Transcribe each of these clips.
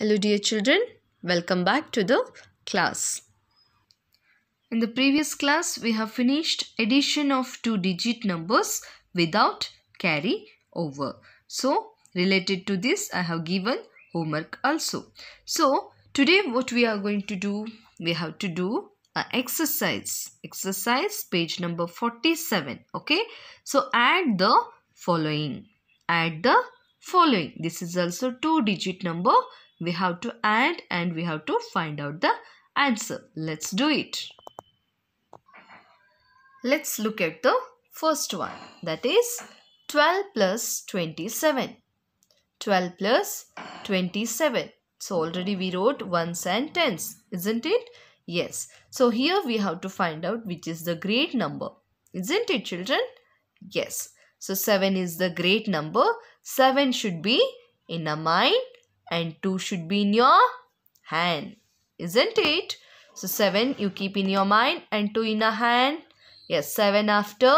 Hello dear children, welcome back to the class. In the previous class, we have finished addition of two digit numbers without carry over. So, related to this, I have given homework also. So, today what we are going to do, we have to do an exercise. Exercise page number 47, okay. So, add the following. Add the following. This is also two digit number we have to add and we have to find out the answer. Let's do it. Let's look at the first one that is 12 plus 27. 12 plus 27. So already we wrote ones and tens, isn't it? Yes. So here we have to find out which is the great number, isn't it children? Yes. So 7 is the great number. 7 should be in our mind and 2 should be in your hand. Isn't it? So 7 you keep in your mind and 2 in a hand. Yes, 7 after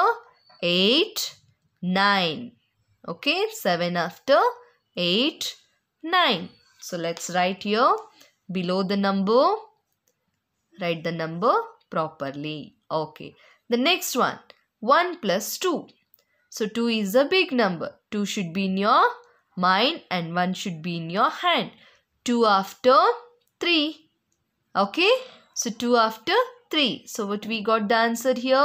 8, 9. Okay, 7 after 8, 9. So let's write here below the number. Write the number properly. Okay. The next one, 1 plus 2. So 2 is a big number. 2 should be in your mine and one should be in your hand. 2 after 3. Okay. So 2 after 3. So what we got the answer here?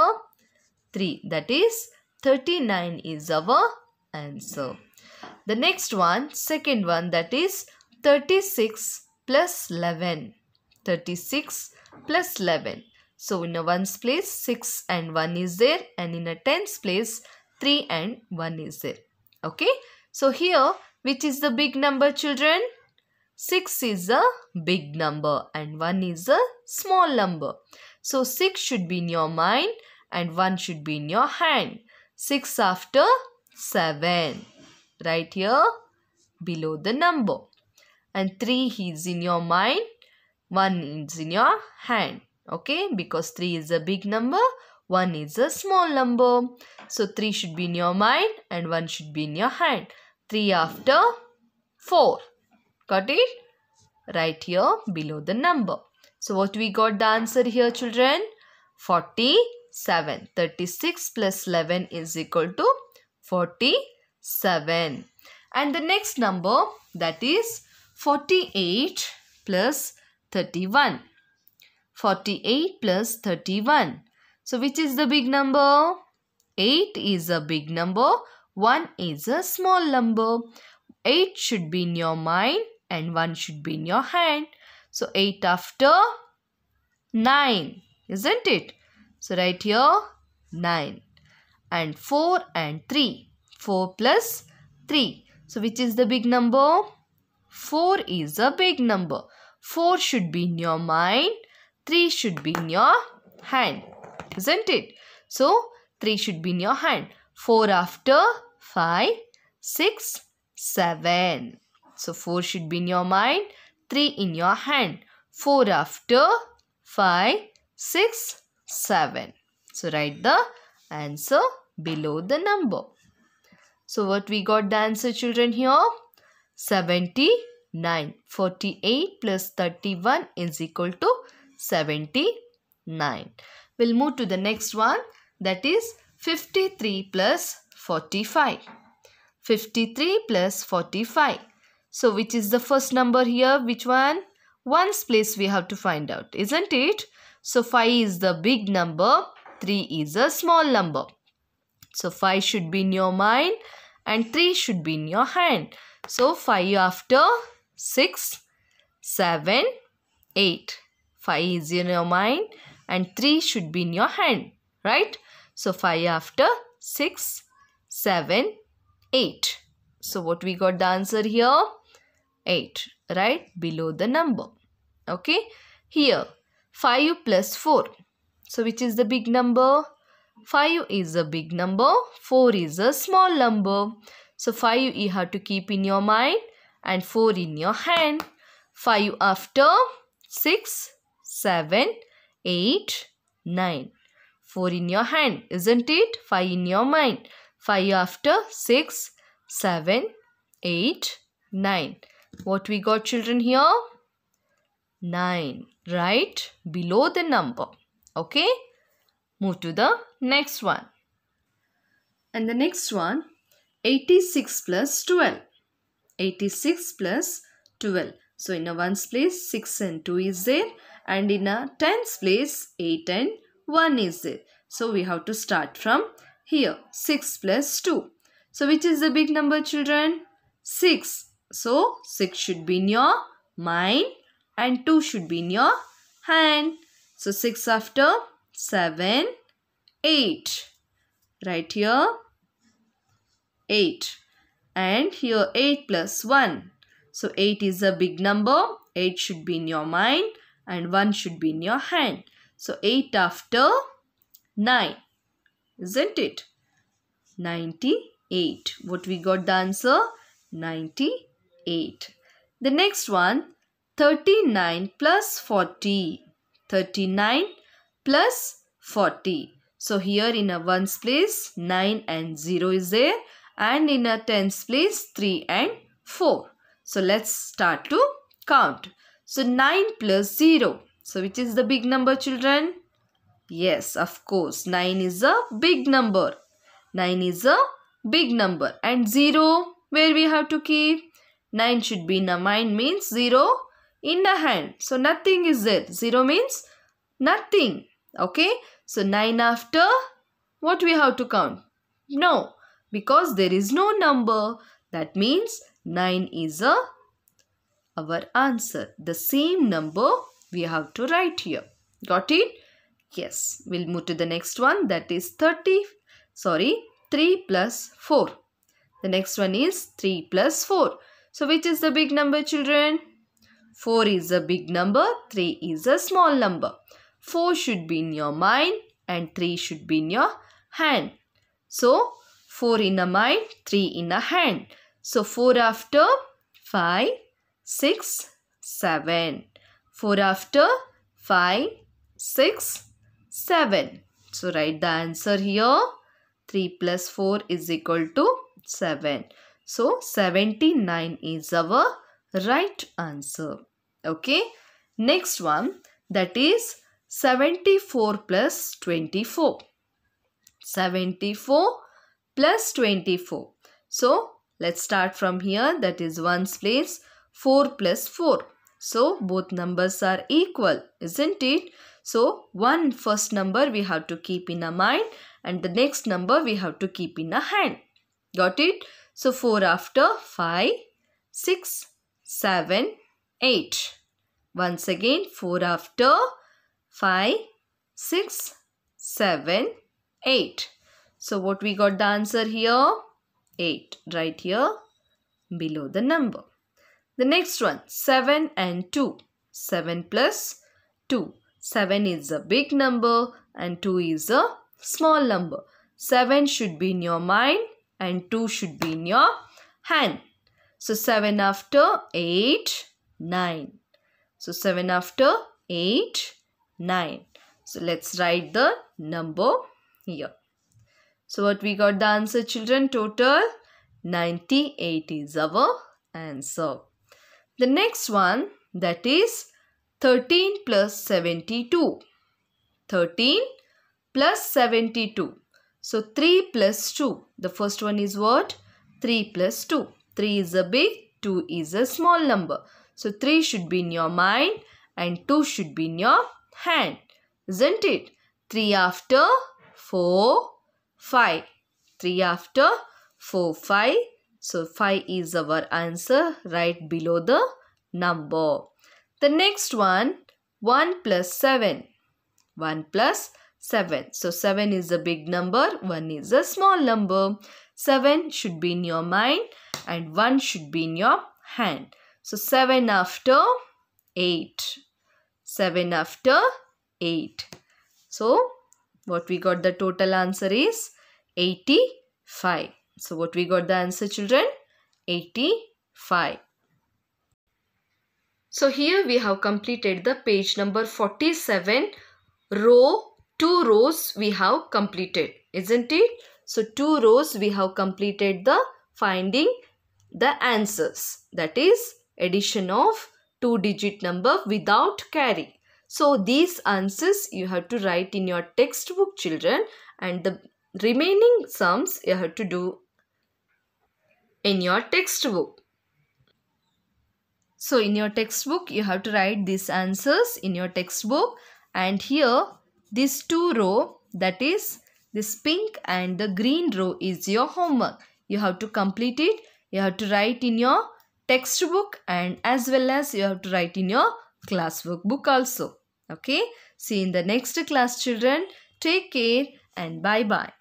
3. That is 39 is our answer. The next one, second one that is 36 plus 11. 36 plus 11. So in a 1's place 6 and 1 is there and in a 10's place 3 and 1 is there. Okay. So here, which is the big number children? 6 is a big number and 1 is a small number. So 6 should be in your mind and 1 should be in your hand. 6 after 7. Right here below the number. And 3 is in your mind, 1 is in your hand. Okay, because 3 is a big number, 1 is a small number. So 3 should be in your mind and 1 should be in your hand. 3 after 4. Got it? Right here below the number. So what we got the answer here children? 47. 36 plus 11 is equal to 47. And the next number that is 48 plus 31. 48 plus 31. So which is the big number? 8 is a big number. 1 is a small number. 8 should be in your mind and 1 should be in your hand. So 8 after 9 isn't it? So right here 9 and 4 and 3. 4 plus 3. So which is the big number? 4 is a big number. 4 should be in your mind. 3 should be in your hand. Isn't it? So 3 should be in your hand. 4 after five, six, seven. So 4 should be in your mind, 3 in your hand. 4 after, five, six, seven. So write the answer below the number. So what we got the answer children here? 79. 48 plus 31 is equal to 79. We'll move to the next one that is 53 plus 45. 53 plus 45. So which is the first number here? Which one? Ones place we have to find out, isn't it? So 5 is the big number, 3 is a small number. So 5 should be in your mind and 3 should be in your hand. So 5 after 6, 7, 8. 5 is in your mind and 3 should be in your hand, right? So 5 after 6, 7, 8. So what we got the answer here? 8, right? Below the number. Okay. Here, 5 plus 4. So which is the big number? 5 is a big number. 4 is a small number. So 5 you have to keep in your mind and 4 in your hand. 5 after 6, 7, 8, 9. 4 in your hand, isn't it? 5 in your mind. 5 after 6, 7, 8, 9. What we got children here? 9. Right below the number. Okay. Move to the next one. And the next one 86 plus 12. 86 plus 12. So in a 1's place 6 and 2 is there and in a 10's place 8 and 1 is there. So we have to start from here 6 plus 2. So which is the big number children? 6. So 6 should be in your mind and 2 should be in your hand. So 6 after 7, 8. Right here 8 and here 8 plus 1. So 8 is a big number. 8 should be in your mind and 1 should be in your hand. So 8 after 9. Isn't it? 98. What we got the answer? 98. The next one 39 plus 40. 39 plus 40. So here in a 1's place 9 and 0 is there and in a 10's place 3 and 4. So let's start to count. So 9 plus 0. So which is the big number children? Yes, of course. 9 is a big number. 9 is a big number. And 0, where we have to keep? 9 should be in a mind means 0 in the hand. So, nothing is there. 0 means nothing. Okay. So, 9 after what we have to count? No. Because there is no number. That means 9 is a our answer. The same number we have to write here. Got it? Yes, we'll move to the next one that is 30, sorry, 3 plus 4. The next one is 3 plus 4. So which is the big number children? 4 is a big number, 3 is a small number. 4 should be in your mind and 3 should be in your hand. So 4 in a mind, 3 in a hand. So 4 after 5, 6, 7. 4 after 5, 6, 7. So write the answer here. 3 plus 4 is equal to 7. So 79 is our right answer. Okay. Next one that is 74 plus 24. 74 plus 24. So let's start from here that is 1's place 4 plus 4. So both numbers are equal isn't it? So one first number we have to keep in our mind and the next number we have to keep in our hand. Got it? So 4 after 5, 6, 7, 8. Once again 4 after 5, 6, 7, 8. So what we got the answer here? 8 right here below the number. The next one 7 and 2. 7 plus 2. 7 is a big number and 2 is a small number. 7 should be in your mind and 2 should be in your hand. So 7 after 8, 9. So 7 after 8, 9. So let's write the number here. So what we got the answer children total 98 is our answer. The next one that is 13 plus 72. 13 plus 72. So 3 plus 2. The first one is what? 3 plus 2. 3 is a big, 2 is a small number. So 3 should be in your mind and 2 should be in your hand. Isn't it? 3 after 4, 5. 3 after 4, 5. So 5 is our answer right below the number. The next one, 1 plus 7. 1 plus 7. So 7 is a big number, 1 is a small number. 7 should be in your mind and 1 should be in your hand. So 7 after 8. 7 after 8. So what we got the total answer is 85. So what we got the answer children? 85. So here we have completed the page number 47 row two rows we have completed isn't it? So two rows we have completed the finding the answers that is addition of two digit number without carry. So these answers you have to write in your textbook children and the remaining sums you have to do in your textbook. So in your textbook, you have to write these answers in your textbook. And here, this two row, that is this pink and the green row is your homework. You have to complete it. You have to write in your textbook and as well as you have to write in your class workbook also. Okay. See in the next class children. Take care and bye-bye.